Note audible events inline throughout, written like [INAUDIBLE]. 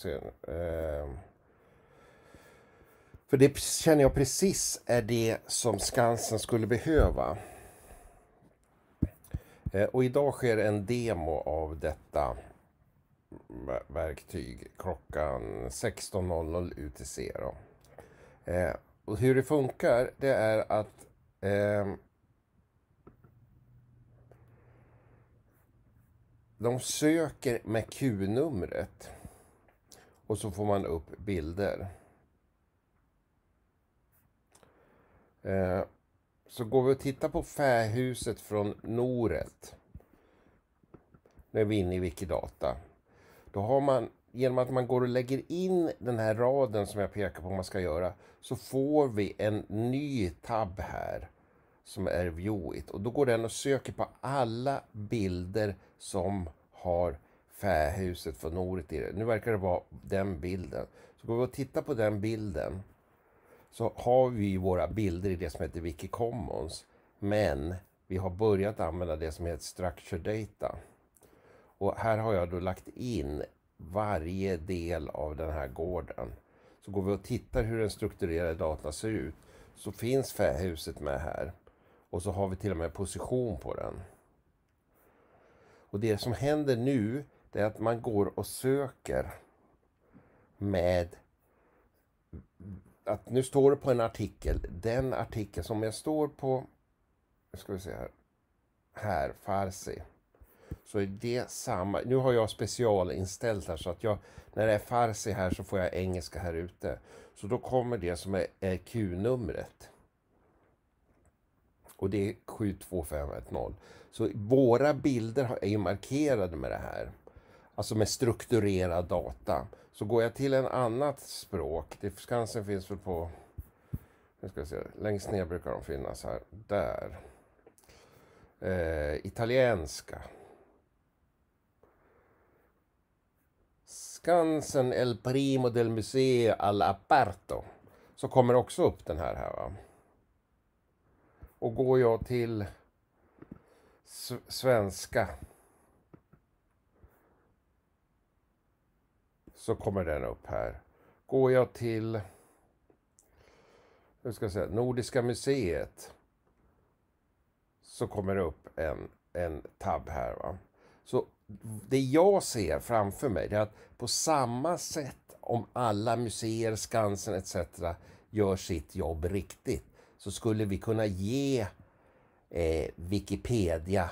ser. Ehm, för det känner jag precis är det som Skansen skulle behöva. Eh, och idag sker en demo av detta verktyg klockan 16.00 UTC. Då. Eh, och hur det funkar det är att eh, de söker med Q-numret och så får man upp bilder. Eh, så går vi och tittar på fähuset från Noret. När vi är inne i Wikidata. Då har man, genom att man går och lägger in den här raden som jag pekar på vad man ska göra, så får vi en ny tab här som är view Och då går den och söker på alla bilder som har fähuset från norigt Nu verkar det vara den bilden. Så går vi och tittar på den bilden så har vi våra bilder i det som heter Wikicommons. Men vi har börjat använda det som heter Structure Data. Och här har jag då lagt in varje del av den här gården. Så går vi och tittar hur den strukturerade datan ser ut så finns fähuset med här. Och så har vi till och med position på den. Och det som händer nu det är att man går och söker med att nu står det på en artikel, den artikeln som jag står på, Nu ska vi se här, här, Farsi. Så är det samma, nu har jag specialinställt här så att jag, när det är Farsi här så får jag engelska här ute. Så då kommer det som är, är Q-numret. Och det är 72510. Så våra bilder är ju markerade med det här alltså med strukturerad data. Så går jag till en annat språk, det, Skansen finns väl på, ska jag se, längst ner brukar de finnas här, där. Eh, italienska. Skansen El Primo del Museo all'Aperto. Så kommer också upp den här. här va? Och går jag till svenska så kommer den upp här. Går jag till hur ska jag säga, Nordiska museet så kommer det upp en, en tab här. Va? Så det jag ser framför mig är att på samma sätt om alla museer, Skansen etc. gör sitt jobb riktigt så skulle vi kunna ge eh, Wikipedia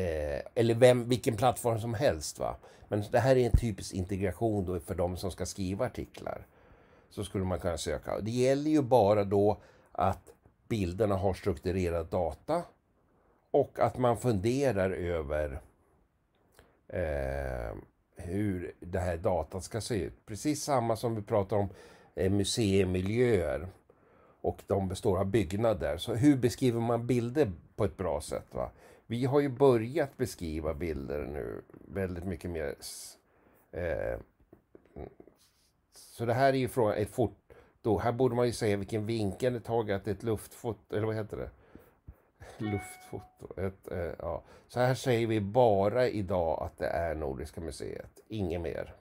Eh, eller vem, vilken plattform som helst. Va? Men det här är en typisk integration då för de som ska skriva artiklar. Så skulle man kunna söka. Det gäller ju bara då att bilderna har strukturerad data och att man funderar över eh, hur det här datan ska se ut. Precis samma som vi pratar om eh, museimiljöer och de består av byggnader. Så hur beskriver man bilder på ett bra sätt? Va? Vi har ju börjat beskriva bilder nu väldigt mycket mer. Eh, så det här är ju frågan, ett foto. Här borde man ju säga vilken vinkel det tagit, att det är ett luftfoto, eller vad heter det? Luftfoto. Ett, eh, ja. Så här säger vi bara idag att det är Nordiska museet, inget mer.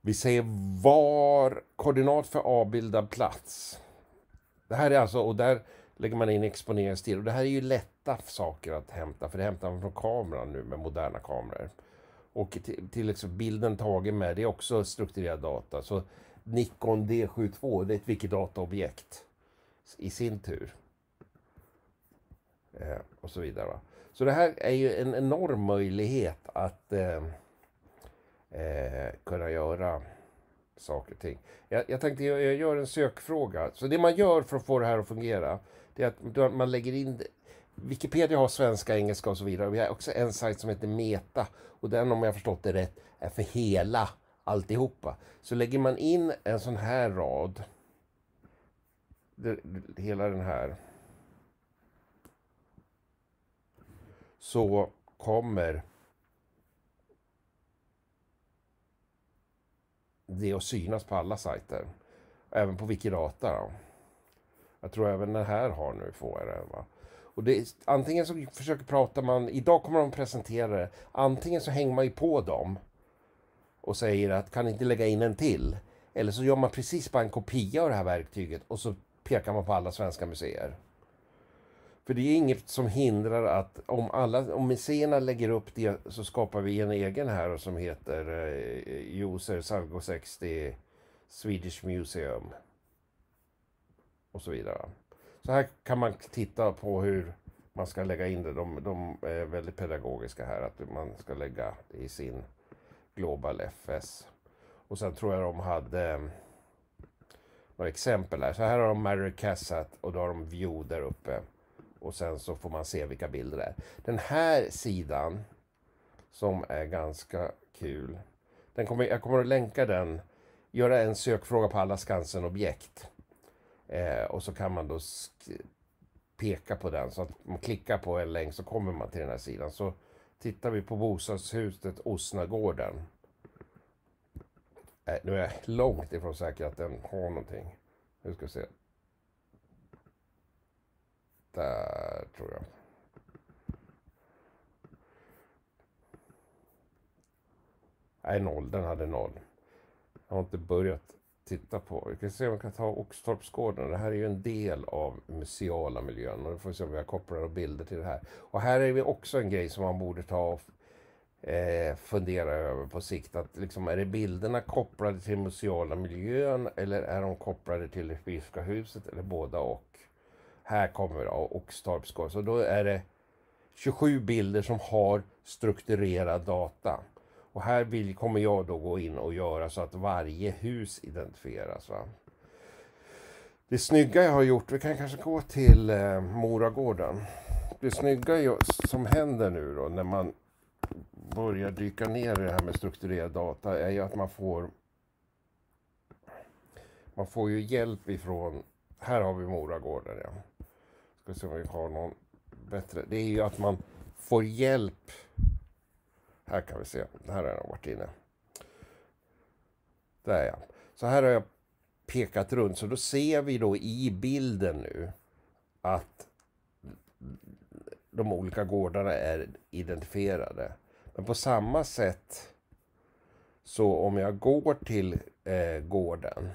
Vi säger var, koordinat för avbildad plats. Det här är alltså, och där lägger man in exponeringsstil. Och det här är ju lätta saker att hämta, för det hämtar man från kameran nu med moderna kameror. Och till, till liksom bilden tagen med, det är också strukturerad data. Så Nikon D72, det är ett Wikidata-objekt i sin tur. Eh, och så vidare. Va? Så det här är ju en enorm möjlighet att eh, eh, kunna göra saker och ting. Jag, jag tänkte jag, jag, gör en sökfråga. Så det man gör för att få det här att fungera, det är att man lägger in... Wikipedia har svenska, engelska och så vidare. Vi har också en sajt som heter Meta. Och den, om jag förstått det rätt, är för hela alltihopa. Så lägger man in en sån här rad. hela den här. Så kommer det att synas på alla sajter. Även på Wikidata. Då. Jag tror även den här har nu FHRN. Va? Och det, antingen så försöker prata man, idag kommer de presentera det, antingen så hänger man ju på dem och säger att kan ni inte lägga in en till? Eller så gör man precis bara en kopia av det här verktyget och så pekar man på alla svenska museer. För det är inget som hindrar att om, alla, om museerna lägger upp det så skapar vi en egen här som heter eh, User Salgo 60 Swedish Museum och så vidare. Så här kan man titta på hur man ska lägga in det. De, de är väldigt pedagogiska här, att man ska lägga det i sin Global FS. Och sen tror jag de hade eh, några exempel här. Så här har de Mary Cassatt och då har de View där uppe. Och sen så får man se vilka bilder det är. Den här sidan som är ganska kul. Den kommer, jag kommer att länka den. Göra en sökfråga på alla Skansen-objekt. Eh, och så kan man då peka på den så att man klickar på en länk så kommer man till den här sidan. Så tittar vi på bostadshuset Osnagården. Eh, nu är jag långt ifrån säker att den har någonting. Nu ska vi se. Där tror jag. Nej, noll. Den hade noll. Jag har inte börjat titta på. Vi kan se om vi kan ta Oxtorpsgården. Det här är ju en del av museala miljön och då får vi se om vi har kopplar bilder till det här. Och här är vi också en grej som man borde ta och eh, fundera över på sikt. Att liksom, är det bilderna kopplade till museala miljön eller är de kopplade till det fysiska huset eller båda och? Här kommer då, Oxtorpsgården. Så då är det 27 bilder som har strukturerad data. Och här vill, kommer jag då gå in och göra så att varje hus identifieras. Va? Det snygga jag har gjort, vi kan kanske gå till eh, Moragården. Det snygga jag, som händer nu då när man börjar dyka ner i det här med strukturerad data är ju att man får man får ju hjälp ifrån, här har vi Moragården ja. Ska se om vi har någon bättre. Det är ju att man får hjälp här kan vi se. Här har de varit inne. Där ja. Så här har jag pekat runt. Så då ser vi då i bilden nu att de olika gårdarna är identifierade. Men på samma sätt så om jag går till eh, gården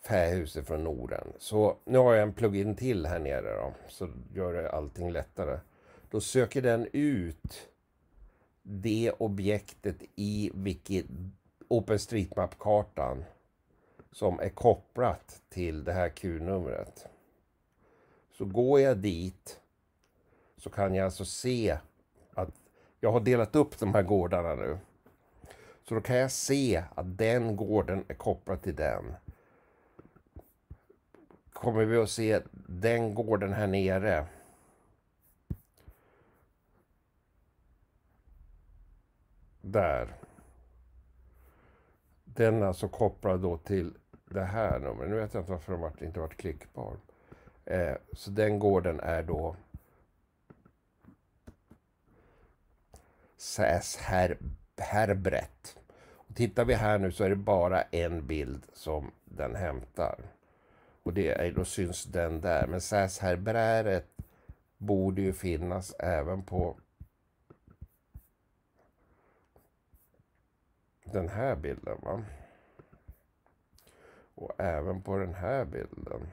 Fähuset från Norden. Så nu har jag en plugin till här nere då, så gör det allting lättare då söker den ut det objektet i vilket OpenStreetMap-kartan som är kopplat till det här Q-numret. Så går jag dit så kan jag alltså se att jag har delat upp de här gårdarna nu. Så då kan jag se att den gården är kopplad till den. Kommer vi att se den gården här nere där. Den alltså kopplad då till det här numret. Nu vet jag inte varför de inte varit klickbar. Eh, så den gården är då Säs her, Herbret. Och tittar vi här nu så är det bara en bild som den hämtar. Och det är, då syns den där. Men Säs Herbret borde ju finnas även på den här bilden. va. Och även på den här bilden.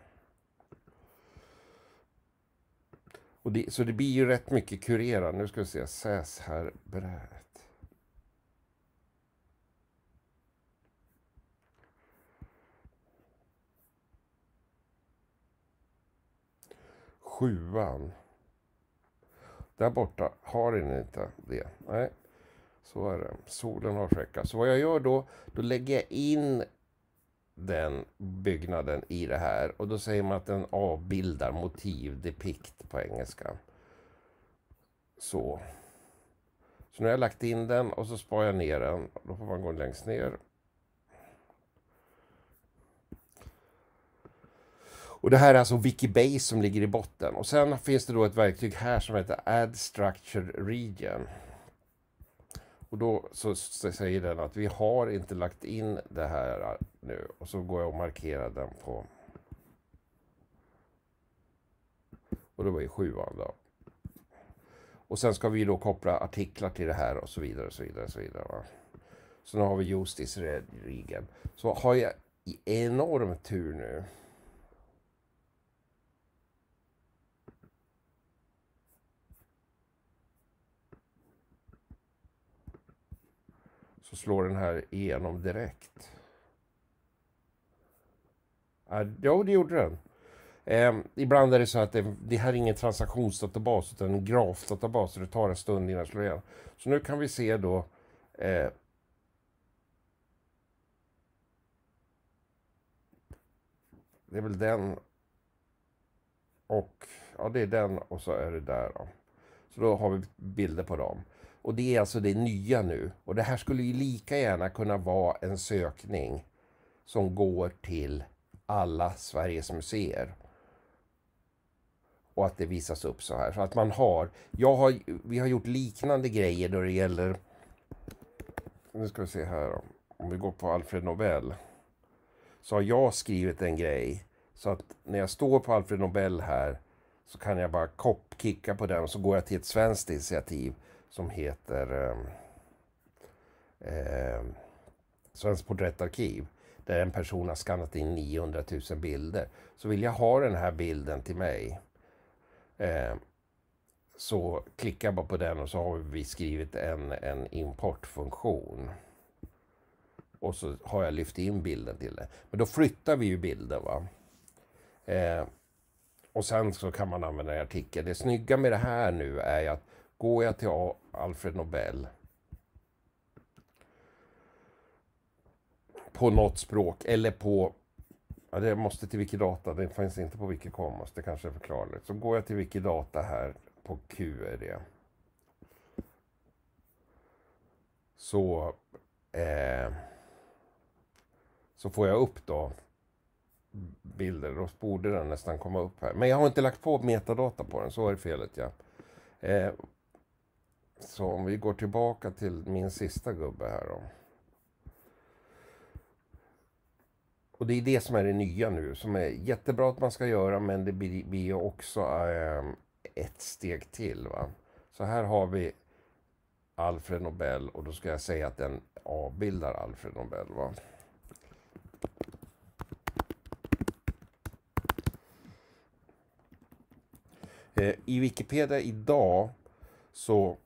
Och det, så det blir ju rätt mycket kurerat. Nu ska vi se, säs här brät. Sjuan. Där borta har den inte det. Nej, så är det. Solen har fläckar. Så vad jag gör då, då lägger jag in den byggnaden i det här och då säger man att den avbildar motiv, depikt på engelska. Så. Så nu har jag lagt in den och så sparar jag ner den. Då får man gå längst ner. Och det här är alltså Wikibase som ligger i botten. Och sen finns det då ett verktyg här som heter Add Structured Region. Och då så, säger den att vi har inte lagt in det här nu. Och så går jag och markerar den på... Och det var ju sjuan då. Och sen ska vi då koppla artiklar till det här och så vidare och så vidare. Och så vidare va? Så nu har vi Justice Regan. Så har jag enorm tur nu. så slår den här igenom direkt. Ja, jo, det gjorde den. Eh, ibland är det så att det, det här är ingen transaktionsdatabas utan en grafdatabas, så det tar en stund innan det slår igen. Så nu kan vi se då eh, Det är väl den och ja, det är den och så är det där. Då. Så då har vi bilder på dem. Och det är alltså det nya nu. Och det här skulle ju lika gärna kunna vara en sökning som går till alla Sveriges museer. Och att det visas upp så här. Så att man har, jag har, vi har gjort liknande grejer då det gäller, nu ska vi se här då. om vi går på Alfred Nobel. Så har jag skrivit en grej så att när jag står på Alfred Nobel här så kan jag bara kicka på den och så går jag till ett svenskt initiativ som heter eh, ehm, Svenskt porträttarkiv där en person har skannat in 900 000 bilder. Så vill jag ha den här bilden till mig eh, så klickar jag bara på den och så har vi skrivit en, en importfunktion. Och så har jag lyft in bilden till det. Men då flyttar vi ju bilden. va. Eh, och sen så kan man använda en artikel. Det snygga med det här nu är ju att går jag till Alfred Nobel på något språk eller på Ja, det måste till Wikidata, det finns inte på Wikicomos, det kanske är förklarligt. Så går jag till Wikidata här på QR. Så, eh, så får jag upp då bilder, då borde den nästan komma upp här. Men jag har inte lagt på metadata på den, så är felet ja. Eh, så om vi går tillbaka till min sista gubbe här då. Och det är det som är det nya nu, som är jättebra att man ska göra, men det blir ju också ehm, ett steg till. Va? Så här har vi Alfred Nobel och då ska jag säga att den avbildar Alfred Nobel. Va? Eh, I Wikipedia idag så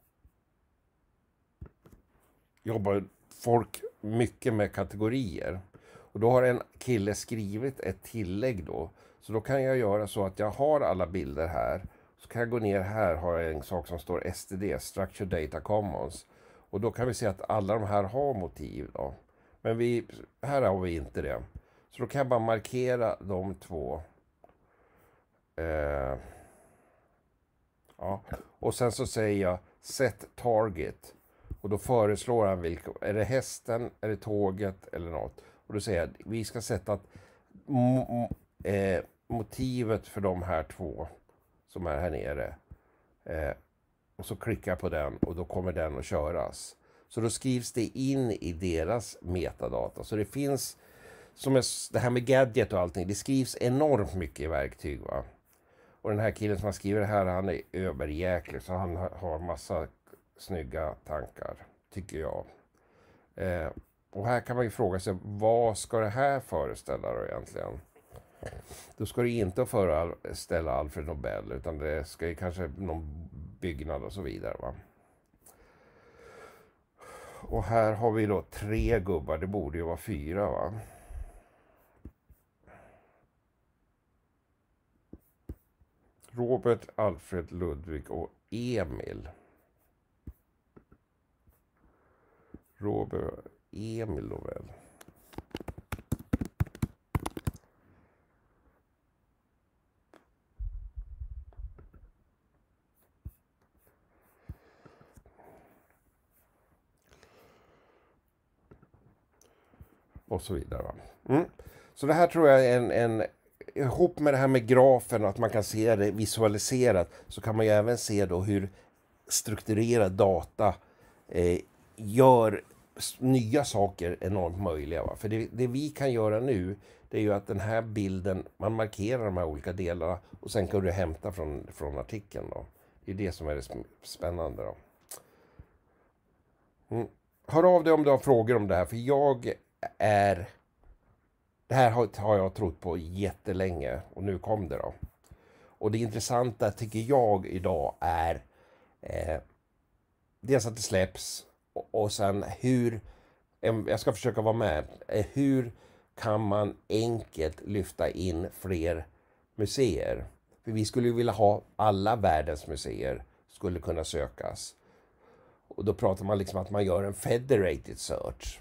jobbar folk mycket med kategorier. Och då har en kille skrivit ett tillägg då. Så då kan jag göra så att jag har alla bilder här. Så kan jag gå ner här har jag en sak som står STD, Structured Data Commons. Och då kan vi se att alla de här har motiv då. Men vi, här har vi inte det. Så då kan jag bara markera de två. Eh, ja. Och sen så säger jag Set Target. Och då föreslår han vilka, är det hästen, är det tåget eller något? Och då säger jag, vi ska sätta att eh, motivet för de här två som är här nere. Eh, och så klickar jag på den och då kommer den att köras. Så då skrivs det in i deras metadata. Så det finns, som är, det här med gadget och allting, det skrivs enormt mycket i verktyg. Va? Och den här killen som har skrivit det här, han är överjäklig så han har massa snygga tankar, tycker jag. Eh, och här kan man ju fråga sig, vad ska det här föreställa då egentligen? Då ska det inte föreställa Alfred Nobel, utan det ska ju kanske någon byggnad och så vidare. Va? Och här har vi då tre gubbar, det borde ju vara fyra. va? Robert, Alfred, Ludvig och Emil. Robert Emil då väl? Och så vidare. Va? Mm. Så det här tror jag är en, en ihop med det här med grafen, och att man kan se det visualiserat, så kan man ju även se då hur strukturerad data eh, gör nya saker enormt möjliga. Va? För det, det, vi kan göra nu, det är ju att den här bilden, man markerar de här olika delarna och sen kan du hämta från, från artikeln. Då. Det är det som är det spännande. Då. Mm. Hör av dig om du har frågor om det här, för jag är... Det här har, har jag trott på jättelänge och nu kom det då. Och det intressanta tycker jag idag är eh, dels att det släpps och, sen hur, jag ska försöka vara med, eh, hur kan man enkelt lyfta in fler museer? För vi skulle vilja ha alla världens museer skulle kunna sökas. Och då pratar man liksom att man gör en federated search.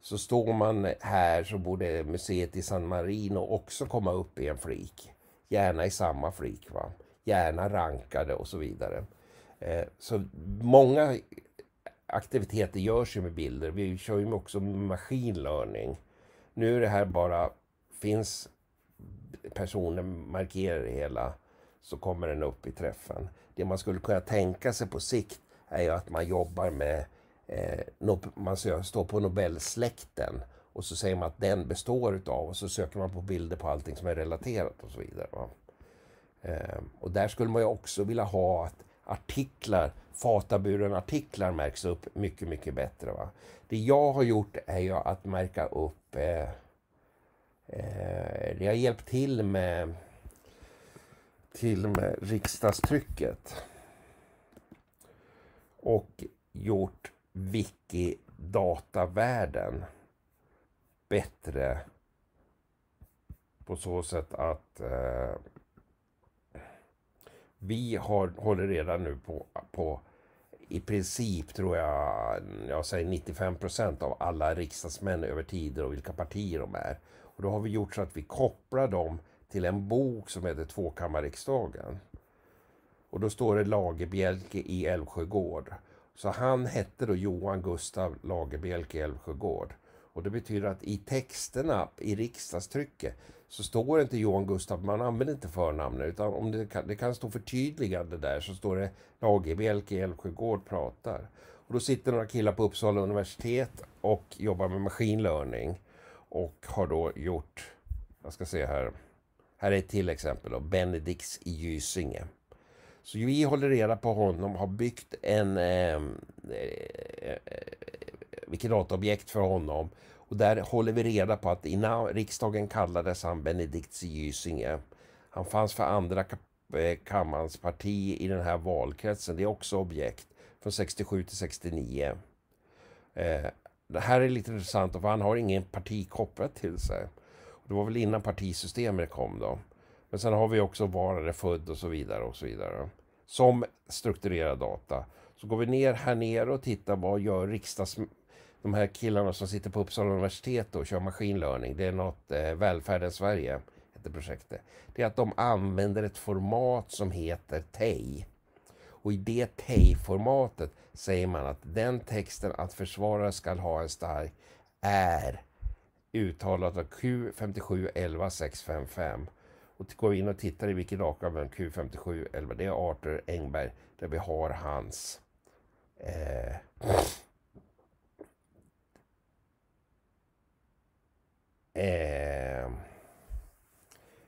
Så står man här så borde museet i San Marino också komma upp i en flik. Gärna i samma flik, va? gärna rankade och så vidare. Eh, så många aktiviteter görs ju med bilder. Vi kör ju också med machine learning. Nu är det här bara, finns personen markerar det hela så kommer den upp i träffen. Det man skulle kunna tänka sig på sikt är ju att man jobbar med, eh, man står på Nobelsläkten och så säger man att den består utav och så söker man på bilder på allting som är relaterat och så vidare. Eh, och där skulle man ju också vilja ha att artiklar, fataburen-artiklar märks upp mycket, mycket bättre. Va? Det jag har gjort är ju att märka upp... Eh, eh, jag har hjälpt till med, till med riksdagstrycket. Och gjort Wiki-datavärlden bättre på så sätt att eh, vi har, håller redan nu på, på i princip tror jag, jag säger 95 procent av alla riksdagsmän över tider och vilka partier de är. Och då har vi gjort så att vi kopplar dem till en bok som heter Tvåkammarriksdagen. Och då står det Lagerbjälke i Älvsjögård. Så han hette då Johan Gustav Lagerbjälke i Älvsjögård. Och det betyder att i texterna i riksdagstrycket så står det inte Johan Gustaf, man använder inte förnamnet utan om det kan, det kan stå förtydligande där så står det Lagerby, LK Älvsjögård pratar. Och då sitter några killar på Uppsala universitet och jobbar med machine learning och har då gjort, jag ska se här, här är ett till exempel då, Benedicts i Gysinge. Så vi håller reda på honom, har byggt en eh, eh, eh vilket dataobjekt för honom och där håller vi reda på att innan riksdagen kallades han Benedikt Gysinge. Han fanns för andra eh, kammarens parti i den här valkretsen. Det är också objekt från 67 till 69. Eh, det här är lite intressant för han har ingen parti kopplat till sig. Det var väl innan partisystemet kom då. Men sen har vi också var är född och så vidare och så vidare. Som strukturerad data. Så går vi ner här nere och tittar vad gör riksdags de här killarna som sitter på Uppsala universitet och kör maskinlärning. Det är något eh, Välfärden Sverige heter projektet. Det är att de använder ett format som heter TEI. Och i det TEI-formatet säger man att den texten att försvarare skall ha en stark är uttalat av Q57 11 655. Och går vi in och tittar i vilken vän Q57 11, det är Arthur Engberg där vi har hans eh, eh,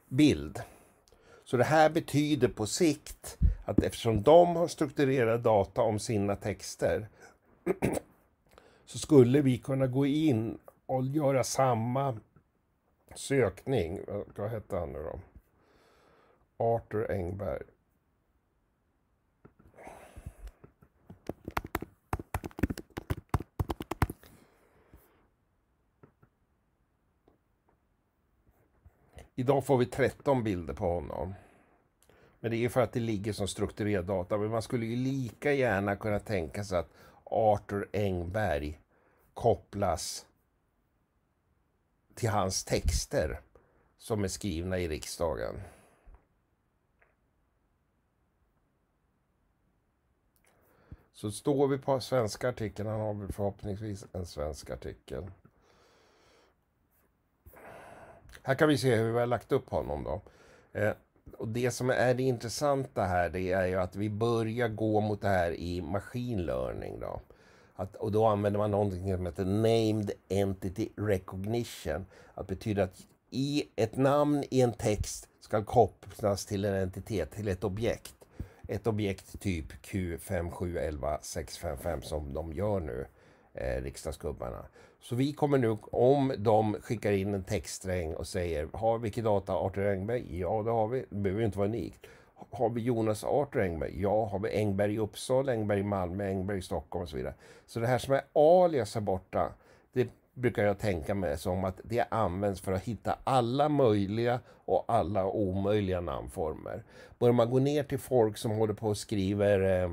bild. Så det här betyder på sikt att eftersom de har strukturerad data om sina texter [CLEARS THROAT] så skulle vi kunna gå in och göra samma sökning. Vad hette han nu då? Arthur Engberg. Idag får vi 13 bilder på honom. Men det är för att det ligger som strukturerad data. Men man skulle ju lika gärna kunna tänka sig att Arthur Engberg kopplas till hans texter som är skrivna i riksdagen. Så står vi på svenska artikeln, han har förhoppningsvis en svensk artikel. Här kan vi se hur vi har lagt upp honom då. Eh, och det som är det intressanta här det är ju att vi börjar gå mot det här i machine learning då. Att, och då använder man någonting som heter named entity recognition. Att betyder att i ett namn i en text ska kopplas till en entitet, till ett objekt. Ett objekt typ Q5711655 som de gör nu, eh, riksdagsgubbarna. Så vi kommer nu, om de skickar in en textsträng och säger har vi data Arthur Engberg? Ja, det har vi. Det behöver inte vara unikt. Har vi Jonas Arthur Engberg? Ja. Har vi Engberg i Uppsala, Engberg i Malmö, Engberg i Stockholm och så vidare. Så det här som är alias här borta, det brukar jag tänka mig som att det används för att hitta alla möjliga och alla omöjliga namnformer. Börjar man gå ner till folk som håller på och skriver eh,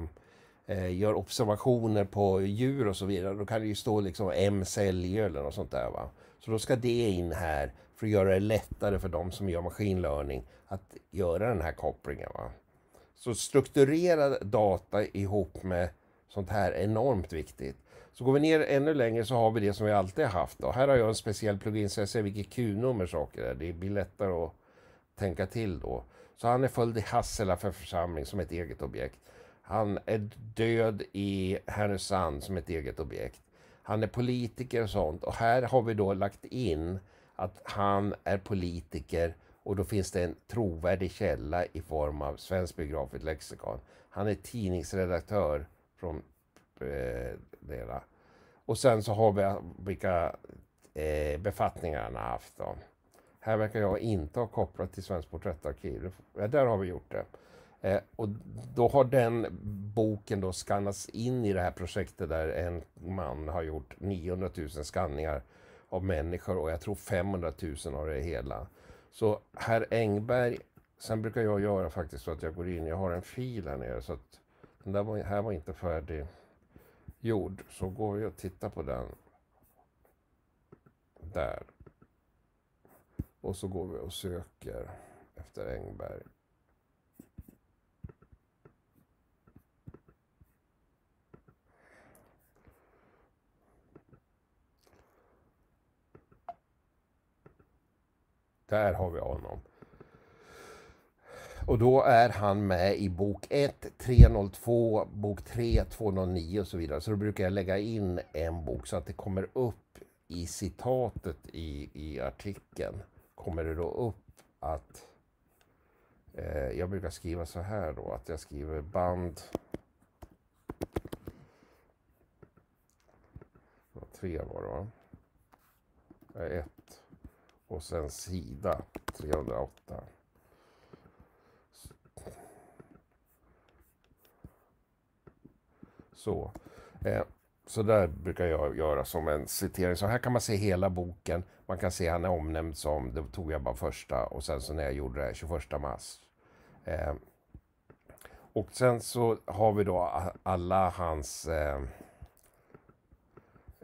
Eh, gör observationer på djur och så vidare, då kan det ju stå liksom M säljer eller något sånt där. Va? Så då ska det in här för att göra det lättare för de som gör maskinlärning att göra den här kopplingen. Va? Så strukturerad data ihop med sånt här är enormt viktigt. Så går vi ner ännu längre så har vi det som vi alltid har haft. Då. Här har jag en speciell plugin så jag ser vilket Q-nummer saker är. Det blir lättare att tänka till då. Så han är följd i Hassela för församling som ett eget objekt. Han är död i Härnösand som ett eget objekt. Han är politiker och sånt. Och här har vi då lagt in att han är politiker och då finns det en trovärdig källa i form av Svensk biografiskt lexikon. Han är tidningsredaktör från eh, dela. Och sen så har vi vilka eh, befattningar han har haft. Då. Här verkar jag inte ha kopplat till Svensk porträttarkiv. där har vi gjort det. Eh, och då har den boken då skannats in i det här projektet där en man har gjort 900 000 skanningar av människor och jag tror 500 000 av det hela. Så herr Engberg, sen brukar jag göra faktiskt så att jag går in, jag har en fil här nere så att den där var, här var inte färdig gjord. Så går vi och tittar på den. Där. Och så går vi och söker efter Engberg. Där har vi honom. Och då är han med i bok 1, 302, bok 3, 209 och så vidare. Så då brukar jag lägga in en bok så att det kommer upp i citatet i, i artikeln. Kommer det då upp att... Eh, jag brukar skriva så här då, att jag skriver band... Tre var det va? Eh, ett och sen sida 308. Så. Eh, så där brukar jag göra som en citering. Så här kan man se hela boken. Man kan se han är omnämnd som, det tog jag bara första och sen så när jag gjorde det 21 mars. Eh, och sen så har vi då alla hans eh,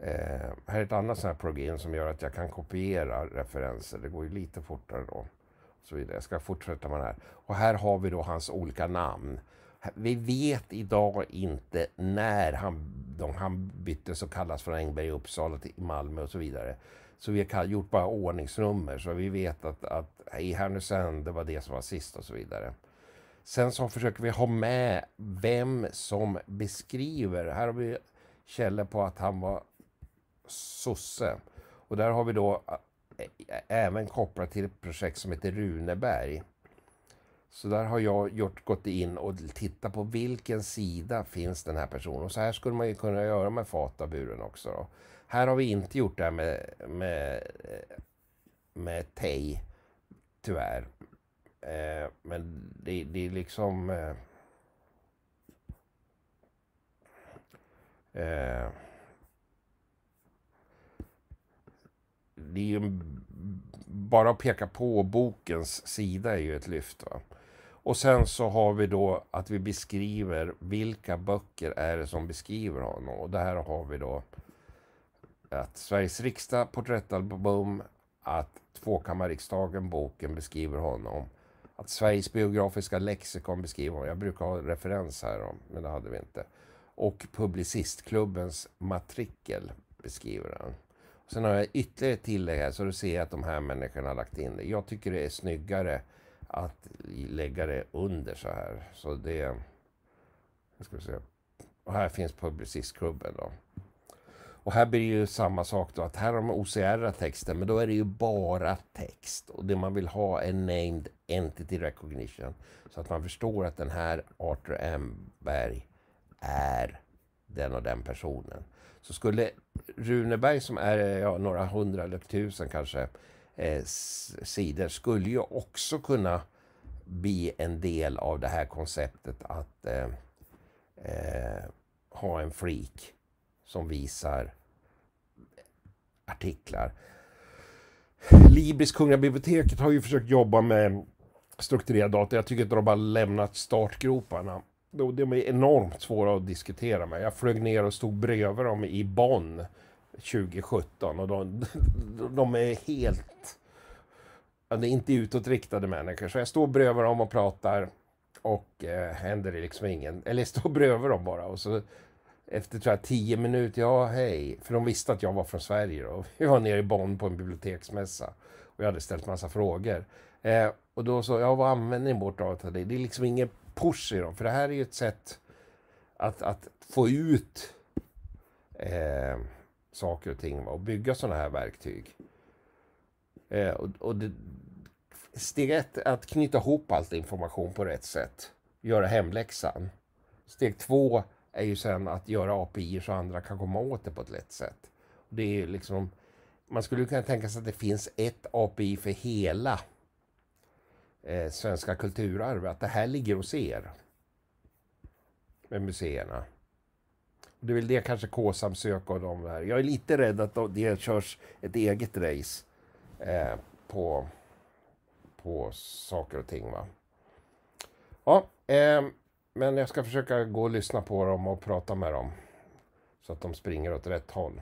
Eh, här är ett annat sånt här plugin som gör att jag kan kopiera referenser. Det går ju lite fortare då. Så vidare. Jag ska fortsätta med det här. Och här har vi då hans olika namn. Vi vet idag inte när han, de, han bytte så kallas från Engberg i Uppsala till Malmö och så vidare. Så vi har gjort bara ordningsnummer så vi vet att, att i Härnösand det var det som var sist och så vidare. Sen så försöker vi ha med vem som beskriver. Här har vi källor på att han var sosse. Och där har vi då även kopplat till ett projekt som heter Runeberg. Så där har jag gjort, gått in och tittat på vilken sida finns den här personen. Och så här skulle man ju kunna göra med fataburen också. Då. Här har vi inte gjort det här med, med, med Tej, tyvärr. Eh, men det, det är liksom... Eh, eh, det är ju bara att peka på bokens sida är ju ett lyft. Va? Och sen så har vi då att vi beskriver vilka böcker är det som beskriver honom. Och där har vi då att Sveriges riksdag, porträttalbum, att tvåkammarriksdagen, boken beskriver honom. Att Sveriges biografiska lexikon beskriver honom. Jag brukar ha referens här, om, men det hade vi inte. Och Publicistklubbens matrikel beskriver han. Sen har jag ytterligare ett tillägg här så du ser att de här människorna har lagt in det. Jag tycker det är snyggare att lägga det under så här. Så det... Nu ska se. Och här finns publicistklubben då. Och här blir det ju samma sak då, att här har de OCR texten, men då är det ju bara text. Och det man vill ha är named entity recognition. Så att man förstår att den här Arthur M. Berg är den och den personen så skulle Runeberg som är ja, några hundra eller tusen kanske eh, sidor skulle ju också kunna bli en del av det här konceptet att eh, eh, ha en flik som visar artiklar. Libris, Kungliga biblioteket, har ju försökt jobba med strukturerad data. Jag tycker inte de har lämnat startgroparna de är enormt svåra att diskutera med. Jag flög ner och stod bredvid dem i Bonn 2017 och de, [LAUGHS] de är helt... Det är inte utåtriktade människor. Så jag står bredvid dem och pratar och eh, händer det liksom ingen... Eller jag står [LAUGHS] bredvid dem bara och så efter tror jag tio minuter, ja hej. För de visste att jag var från Sverige då. [LAUGHS] Vi var nere i Bonn på en biblioteksmässa. Och jag hade ställt massa frågor. Eh, och då så, ja vad använder ni vårt data till? Det är liksom inget push i dem. För det här är ju ett sätt att, att få ut eh, saker och ting och bygga sådana här verktyg. Eh, och, och det, steg ett, är att knyta ihop all information på rätt sätt. Göra hemläxan. Steg två är ju sen att göra API så andra kan komma åt det på ett lätt sätt. Det är liksom, man skulle kunna tänka sig att det finns ett API för hela eh, svenska kulturarvet, det här ligger hos er. Med museerna. det är väl det kanske KSAM söker och de där. Jag är lite rädd att det körs ett eget race eh, på, på saker och ting. Va? Ja, eh, men jag ska försöka gå och lyssna på dem och prata med dem. Så att de springer åt rätt håll.